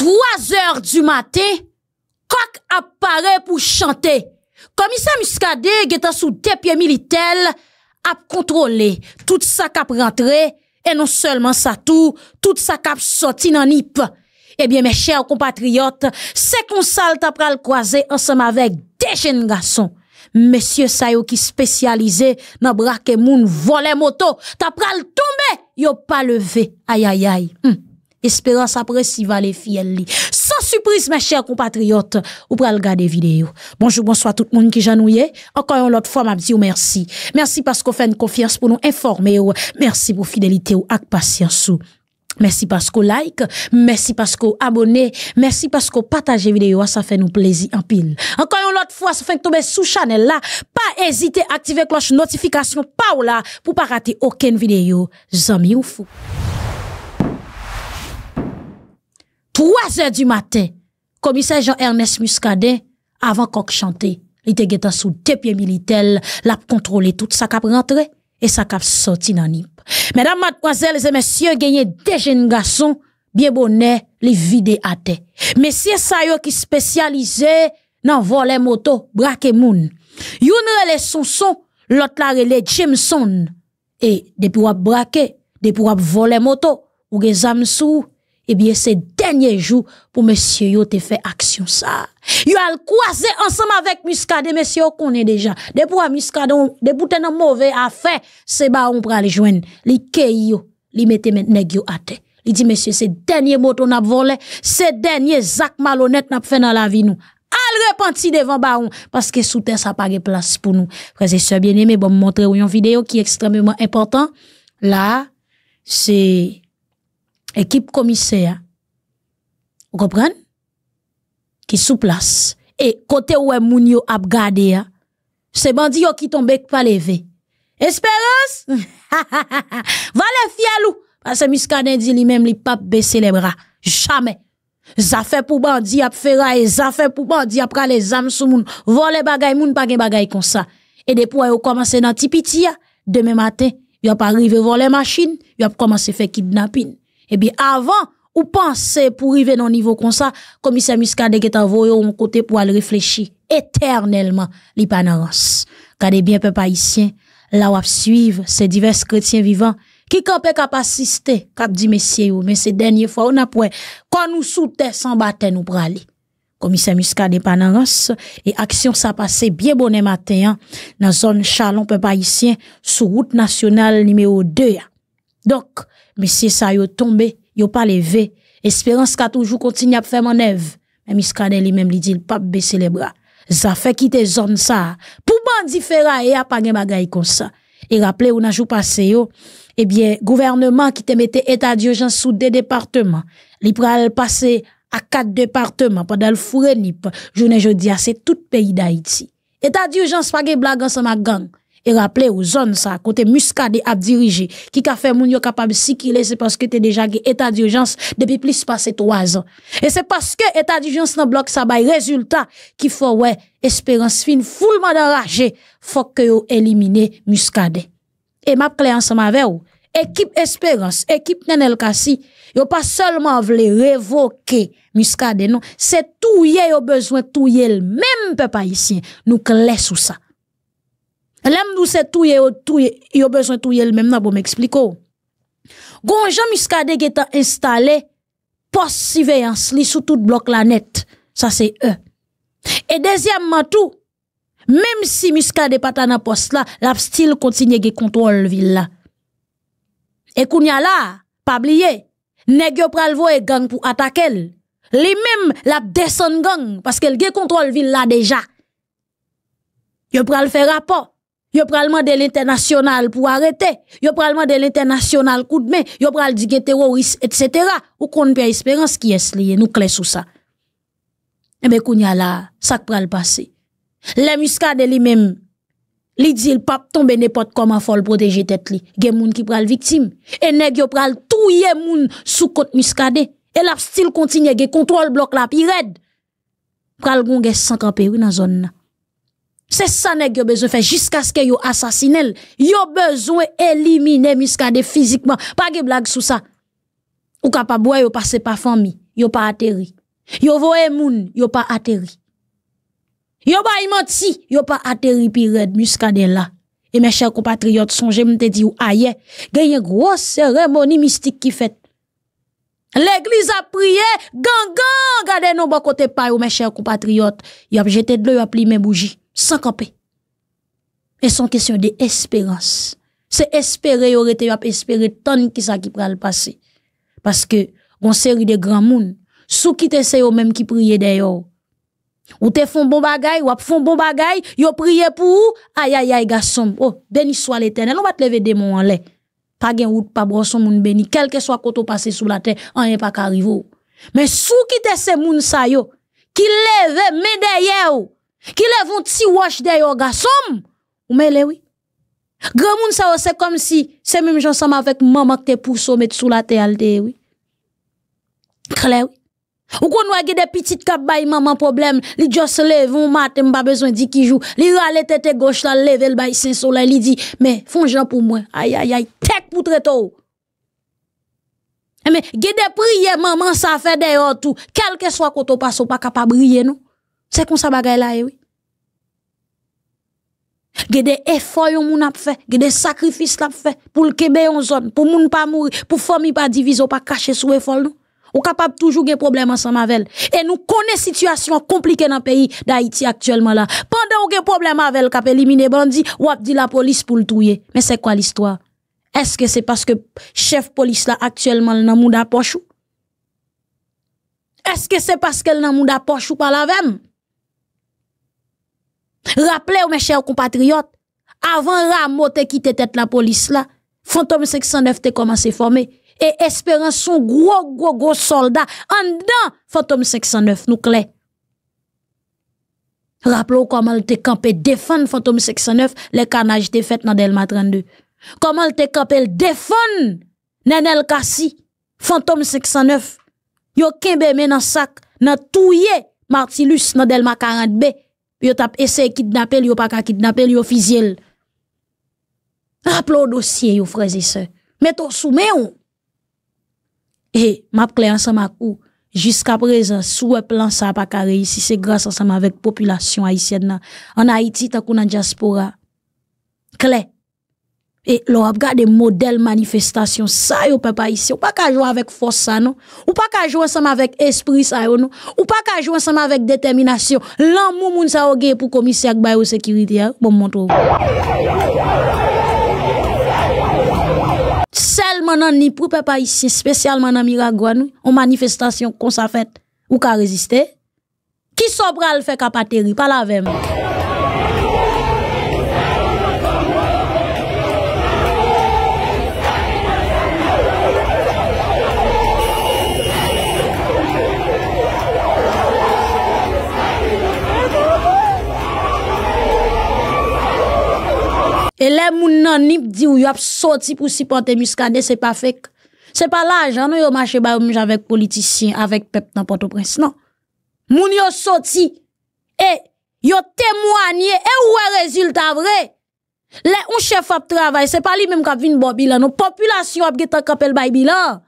3 heures du matin, coq apparaît pour chanter. Commissaire Muscadet, qui sous des pieds militaires, a contrôlé tout ça qui rentré, et non seulement ça tout, tout ça qui sorti dans NIP. Eh bien, mes chers compatriotes, c'est qu'on salte après le croiser ensemble avec des jeunes garçons. Monsieur Sayo qui spécialisé dans braquer moun, voler moto, t'as le tomber, y'a pas levé. Aïe, aïe, aïe. Hmm. Espérance après si va Sans surprise, mes chers compatriotes, ou pral regarder vidéo. Bonjour, bonsoir tout le monde qui janouye. Encore une autre fois, m'a dit merci. Merci parce qu'on fait une confiance pour nous informer Merci pour fidélité ou patience Merci parce qu'on like, merci parce qu'on abonnez. merci parce qu'on partage vidéo, ça fait nous plaisir en pile. Encore une autre fois, ça fait tomber sous channel là, pas hésiter à activer cloche notification pas là pour pas rater aucune vidéo. Zami ou fou. 3 heures du matin, commissaire Jean-Ernest Muscadet, avant qu'on chante, il était sous deux pieds militaires, l'a contrôlé tout ça cap rentré et ça cap sorti dans nip. Mesdames, mademoiselles et messieurs, gagné deux jeunes garçons, bien bonnets, les vidé à terre. Messieurs ça qui spécialisé dans voler moto, braquer moun. Youn relè son son, l'autre la relè Jameson. Et depuis wap braqué, depuis wap voler moto, ou des zam sou, eh bien, c'est dernier jour pour monsieur, yo, te fait action, ça. Yo, le croisé ensemble avec Muscadet, monsieur, on connaît déjà. De Muscade, Muscadet, de pour t'en mauvais affaire, c'est bah, on aller joindre. Li yo, li maintenant yo à terre. Il dit, monsieur, c'est dernier moto n'a volé, c'est dernier zak malhonnête n'a fait dans la vie, nous. Al repenti devant baron, parce que sous terre, ça pas de place pour nous. Frère, c'est bien aimé, bon, montrer une vidéo qui est extrêmement important. Là, c'est, équipe commissaire, vous comprenez? Qui sous place. Et côté où est moun yo ap hein? c'est bandi qui tombe pas levé. Espérance? Va le fielou. Parce que Miskaden dit lui-même, il pas baisser les bras. Jamais. Ça fait pour bandi ap feraye. ça fait pour bandi ap les âmes sous moun. Vole bagay moun pas gen bagay comme ça. Et depuis yo commencé dans tipiti hein? demain matin, yo pas arrivé voler machine, yo a commencé faire kidnapping. Eh bien, avant, ou penser pour arriver dans un niveau comme ça, commissaire Muscade qui est envoyé mon côté pour aller réfléchir éternellement y des bien, peuple haïtien, là où suivre ces divers chrétiens vivants, qui campent assisté, assister, dit messieurs, mais ces dernières fois, on a pu quand nous soutenons sans battre, nous braler. Commissaire Muscadet, Panarance, et action ça passée bien bonnet matin, hein, dans zone Chalon, peuple haïtien, sous route nationale numéro 2. Donc, monsieur ça yo tombé, yo pas levé. Espérance qu'a toujours continué à faire manœuvre. Mais Miskanel lui-même lui dit pas baisser les bras. Ça fait quitter zone ça. Pour il ferraille a pas de bagaille comme ça. Et rappelez on a jour passé yo, eh bien gouvernement qui te mettait état d'urgence sous deux départements. Li pral passer à quatre départements pendant le je nip. Journée jeudi c'est tout pays d'Haïti. État d'urgence pas de blague ensemble gang. Et rappelez aux zones ça, côté muscadé à diriger, qui a fait moun yo capable de circuler, c'est parce que t'es déjà en état d'urgence depuis plus de trois ans. Et c'est parce que état d'urgence n'a bloc ça bail résultat, qui faut, ouais, espérance fine, foulement il faut que yo éliminer muscadé. Et ma clé ensemble avec vous, équipe espérance, équipe Nenel Kassi, yo pas seulement voulu révoquer muscadé, non, c'est tout yé, yo besoin tout yé, même pas ici, nous clé sous ça. L'homme nous c'est tout et tout il a besoin tout le même là pour m'expliquer. Gon Jean Muscadet est installé post surveillance li sous tout bloc la net. Ça c'est eux. Et deuxièmement tout même si Muscadet pas dans poste là, la style continue de contrôle ville là. Et qu'on y a là, pas oublier, nèg yo pral voye gang pour attaquer Li même la descend gang parce qu'elle gè contrôle ville là déjà. Yo pral faire rapport. Yo pral de l'international pour arrêter. Yo pral de l'international coup de main. Yo pral dire terroriste, etc. Ou qu'on perd espérance qui est lié, nous clés sous ça. Eh ben, kounya là, ça pral passer. Les muscades lui-même, li dit le pape tombe n'importe comment faut le protéger tête li. Gen moun qui pral victime. Et nèg yo pral touye moun sous côte muscade. Et la style continue, gen contrôle bloc la pire Pral gon sans 100 dans zone c'est ça nèg yo besoin faire jusqu'à ce que yo assassinel. Yo besoin éliminer Muscadet physiquement. Pas de blague sous ça. Ou capable n'y yo passer par famille, yo pas atterri. Yo voye moun, yo pas atterri. Yo ba menti, yo pas atterri pirade red Muscadet là. Et mes chers compatriotes, songez m'te dit ou a gagne grosse cérémonie mystique qui fait. L'église a prié, gang gang, gardez nos bon côté pas mes chers compatriotes. Y a jeté de l'eau, y a plié mes bougies sans camper. Et son question de espérance C'est espérer, aurait été espérer tant qui ça qui pral passer. Parce que, on série de grands mouns, Ceux qui te eux-mêmes qui priaient d'ailleurs. Ou te font bon bagay, ou ap font bon bagay, yo prié pour ou, aïe aïe aïe garçon, oh, béni soit l'éternel, on va te lever des en l'air. Pas gen route, pas brosson moun béni, quel que soit koto passé sous la terre, on n'est pas arrivé. Mais ceux qui te se moun sa yo, qui leve, mais derrière Ki levon ti wach deyo ga som Ou me lewi Gremoun sa ou se kom si Se mèm jansama vek mèm ak te pou som Et sou la te al dewi Klevi wi. Ou kon wè gè de pitit kap bay mèm an problem Li dios levon mat mba bezwen di ki jou Li rale tete goch la level bay Sen sola li di mè fon jan pou mwen Ayayay tek poutre eh, tou Gè de priye mèm an sa fè deyo tout Kelke swa koto pa sou pa kapabriye nou C'est comme ça bagaille là, eh oui. Gè des efforts yon moun ap fait, gè des sacrifices la fait pour le Québec en zone, pour moun pas mourir, pour famille pas diviser, pas cacher sous effort nous. Ou capable toujours des problèmes ensemble avec Et nous connaissons situation compliquée dans le pays d'Haïti actuellement là. Pendant ou des problèmes avec elle, cap éliminer bandit, ou ap dit la police pour le tuer. Mais c'est quoi l'histoire? Est-ce que c'est parce que chef police là actuellement n'a moun poche Est-ce que c'est parce qu'elle n'a moun la poche ou pas la même? Rappelez mes chers compatriotes, avant Ramo te était tête la police là, Fantôme 609 te commencé former et espérance son gros gros gros soldat en dedans Fantôme 609, nous clé. Rappelez comment elle te campé défendre Fantôme 609, les carnages te dans Delma 32. Comment elle te campé défendre Nenel Kassi Fantôme 609, yo kembe men dans sac dans Martilus dans Delma 40B yo tap de kidnapper yo pas ka kidnapper yo fisiel rappelons dossier yo frères et sœurs mettons sous ou et m'a clair ensemble ou jusqu'à présent sous plan ça pas ka ici, c'est grâce ensemble avec population haïtienne en Haïti tant qu'on diaspora clé E lor ap gade model manifestasyon Sa yo pepa isye Ou pa ka jwa avèk fòs sa nou Ou pa ka jwa sam avèk espri sa yo nou Ou pa ka jwa sam avèk determinasyon Lan mou moun sa oge pou komisyak biosekiriti Bon moun tou Sel manan ni pou pepa isye Spesyal manan miragwa nou O manifestasyon kon sa fèt Ou ka reziste Ki sobra l fè kapateri Palavem Et les moun nan nip di ou yo sorti pour supporter Muscadet, c'est pas pas C'est pas Se pa la ajan yo avec ba avec politicien, avec pep nan Port-au-Prince, non. Moun yo sorti et yo résultat vrai ouwe résultat vrai? Le ou chef ap travay, c'est pas lui même qu'a vin bo bilan, a populasyon ap getan kapel bay bilan.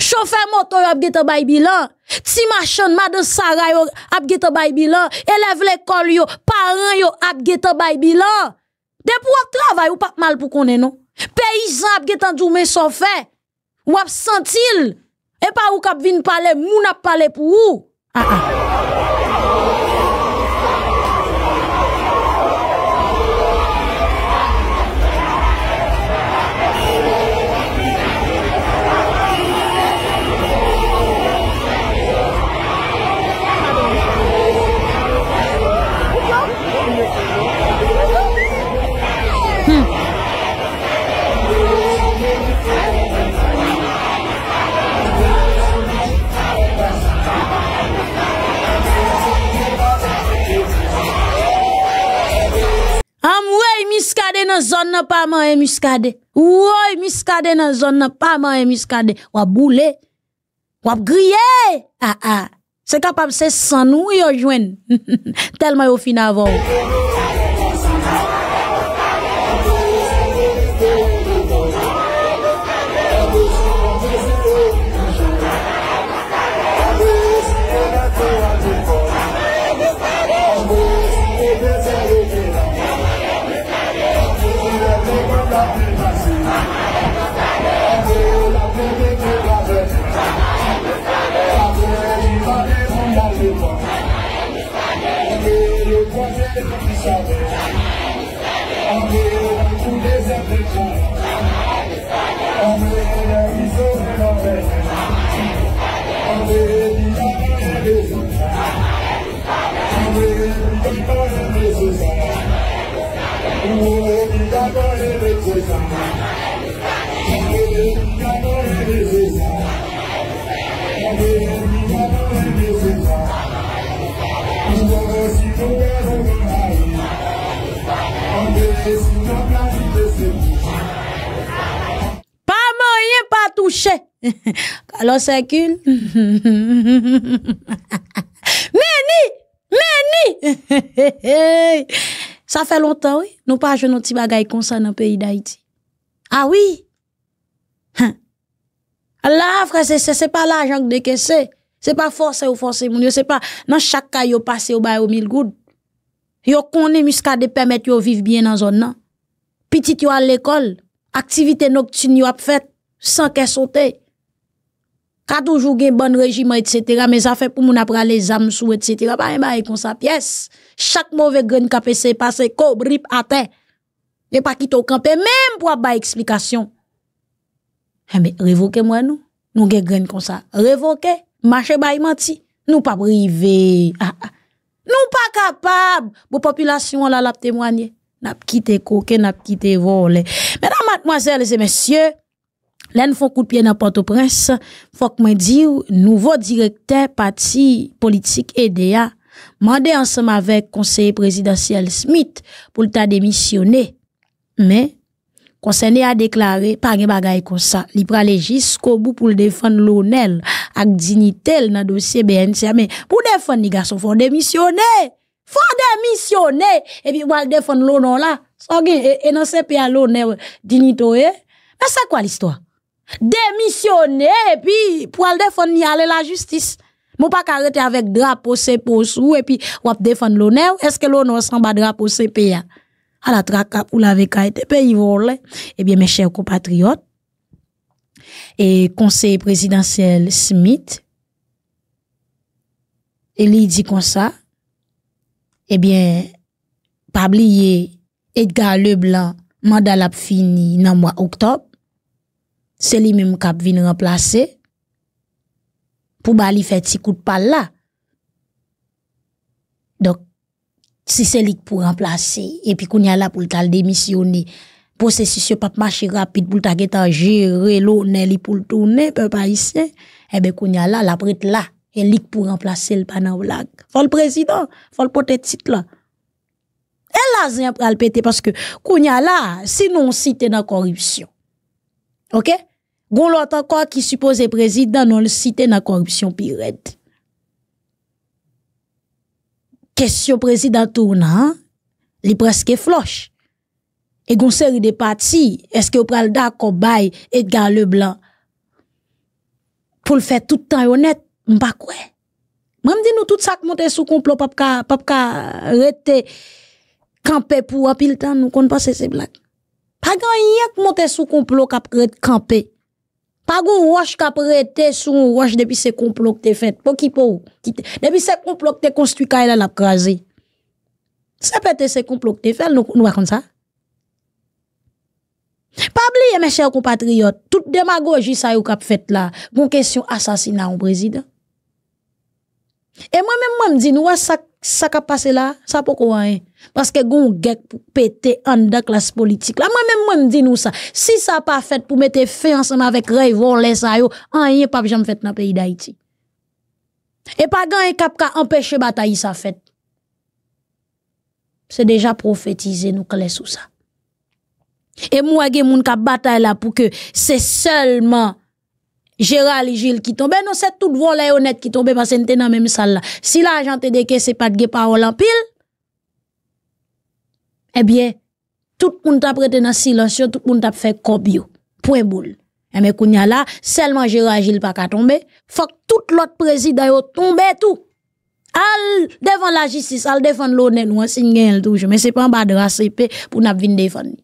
Chauffeur moto a gete bay bilan, ti machan madame Sarah yo ap gete bay bilan, élève l'école yo, parents yo ap bay bilan. Depuis de travail ou pas mal pour qu'on non. Paysan en getan mais son fait. Ou ap sentil. Et pas ou kap vin parler, moun ap parler pour ou. Ah ah. muscadé dans zone nan pas et muscadé. Ouais, muscadé dans zone nan pas et muscadé. Ou a boulet, Ou a grillé. Ah ah. C'est capable c'est sans nous yo joine. Tellement au fin avant. Pas moyen, pas touché. Alors, c'est Mais ni! Meni! ça fait longtemps, oui. nos pa jenon comme ça dans le pays d'Haïti. Ah, oui! Hein? Là, La, frère, c'est pas l'argent de que c'est. C'est pas forcé ou forcé. mon Dieu C'est pas, dans chaque cas, passé au bail au mille gouttes. Yo jusqu'à muscade permettre yo vivre bien dans zone non Petit yo à l'école. Activité nocturne yo a fait sans qu'elle saute. Ka toujours gen bon régime, etc. mais ça fait pour moun apra les armes sous etc. Ba yon ba yon kon sa chaque mauvais grain gren kapese passe, ko rip n'y Ne pas quitte au camp, même pour pour ba explication eh, mais révoquez-moi nous nous gen grain comme ça révoquez marcher ba Nous, manti. Nou pa pas Ah, ah. nous pa kapab. la la témoigne. N'a quitté coquet, n'a quitté voler Mesdames, mademoiselles et messieurs, Là, nous coup de pied dans Port-au-Prince. Faut que me dise, nouveau directeur parti politique EDA, mandé ensemble avec conseiller présidentiel Smith pour le démissionner. Mais, conseiller a deklare, pas de bagay comme ça. li prale jusqu'au bout pour défendre l'honneur avec dignité dans le dossier BNC, pour défendre les garçons gason faut démissionner. Faut et Et puis, defan Et l'honneur là. Et et et Et sepe a lonel dignité. Eh? Mais ça quoi l'histoire? démissionner et puis pour aller défendre y aller la justice. mon pas arrêter avec drapeau CPA et puis ou défendre l'honneur. Est-ce que l'honneur s'en bat drapeau CPA? À la traque pour la puis pays volé. Eh bien, mes chers compatriotes, et conseil présidentiel Smith, et il dit comme ça, eh bien, pas oublier Edgar Leblanc, mandat l'a fini dans mois octobre c'est lui-même qui vient remplacer pour bali faire petit coup de pal là. Donc, si c'est lui qui pour remplacer, et puis qu'on y a là pour le démissionner, processus pas marcher rapide pour le ta gérer l'honneur pour le tourner, peuple haïtien, eh ben qu'on y a là, la prête là, et lui pour remplacer le dans blague. Faut le président, faut le porter titre là. Et là, c'est le péter parce que qu'on y a là, sinon, si dans la corruption. OK? Gon lot encore qui suppose président non le cité dans corruption pirate. Question président tourna, hein? li presque floche. Et gon série de parti est-ce que vous pral d'accord bay Edgar Leblanc pour le faire tout le temps honnête, sais quoi. Moi me dis nous tout ça qui monte sous complot pas ka pas ka rete camper pour un pile temps nous qu'on pas ces blagues. Pas grand rien qui monte sous complot papa, rete camper Pago waj ka prete sou waj depi se komplok te fet, poki pou, depi se komplok te konstu ka e la la praze. Se prete se komplok te fel, nou akon sa. Pabli, meche kompatriot, tout demago jisa yo kap fet la, moun kesyon asasina ou brezide. E mwen men mwen di nou, wè sa ka pase la? Sa pou kou wè? E. Paske goun gèk pou pète anda klas politik la. Mwen men mwen di nou sa. Si sa pa fèt pou mète fè ansan avèk reyvon lè sa yo, an yè pap jèm fèt nan peyi da iti. E pa gèn yè e kap ka empèche bata yè sa fèt. Se deja profetize nou kles ou sa. E mwen gen moun ka bata yè la pou ke se selman Gérard et Gilles qui tombè, nou se tout volè yon nette qui tombè pasen te nan mèm sal la. Si la jante de ke se patge pa olampil, ebyè, tout moun tap rete nan silansyon, tout moun tap fè kobyo, pouè boulle. E eh mè kounya la, selman Gérard et Gilles pa ka tombè, fòk tout lot prezidè yon tombè tou. Al devan la jistis, al devan l'onè nou an singen l'toujou, mè se pan ba de rase pe pou nap vin devan ni.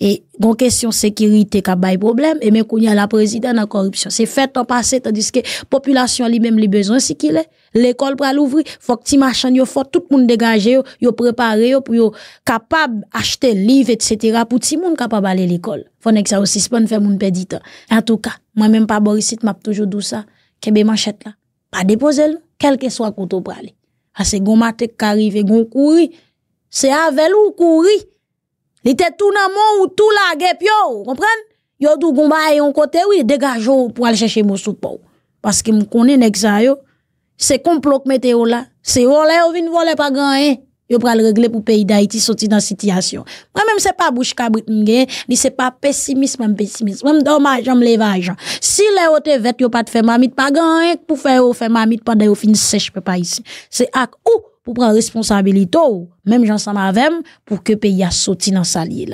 E, gon kesyon sekirite ka bay problem E men konye la prezident nan korupsyon Se fet an pase Tandiske populasyon li men li bezon si ki le L'ekol pral ouvri Fok ti machan yo fok tout moun degaje yo Yo prepare yo pou yo kapab achete liv et setera Pou ti moun kapab ale l'ekol Fonek sa ou sispan fè moun pedite En touka, mwen men pa borisit map toujou dou sa Kebe manchet la Pa depoze lou, kelke swa kontou prale Ase gon matek karive, gon kouri Se ave lou kouri Li te tout nan mon ou tout la gep yo, comprenne? Yo tout gomba yon kote, oui, dégage yo pour aller chercher mon soupo. Parce que me connais nek sa yo, c'est complot météo là, c'est volé ou vin voler, pas gagner. Yo pral régler pour pays d'Haïti sorti dans situation. Moi même c'est pas bouche cabrit m'gagne, li c'est pas pessimisme pessimisme. Moi dommage me levage. Si les haute vêt yo pas de faire mamite pas gagner pour faire ou faire mamite pendant yo fin sèche pas ici. C'est ak ou pour prendre responsabilité, même s'en avec, pour que le pays a sauté dans sa là.